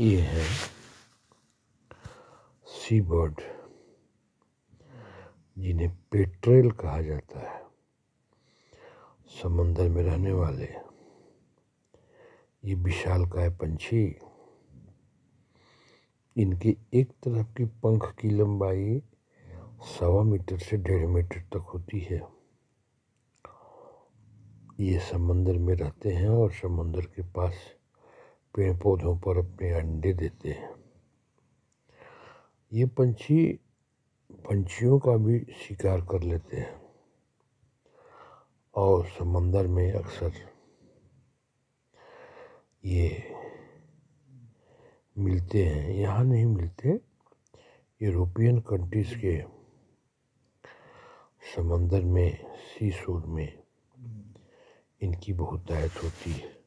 ये है सी बर्ड जिन्हें पेट्रेल कहा जाता है समंदर में रहने वाले ये विशाल काय पंछी इनके एक तरफ की पंख की लंबाई सवा मीटर से डेढ़ मीटर तक होती है ये समंदर में रहते हैं और समंदर के पास पेड़ पौधों पर अपने अंडे देते हैं ये पंछी पंछियों का भी शिकार कर लेते हैं और समंदर में अक्सर ये मिलते हैं यहाँ नहीं मिलते यूरोपियन कंट्रीज़ के समंदर में सी सूर में इनकी बहुत आयत होती है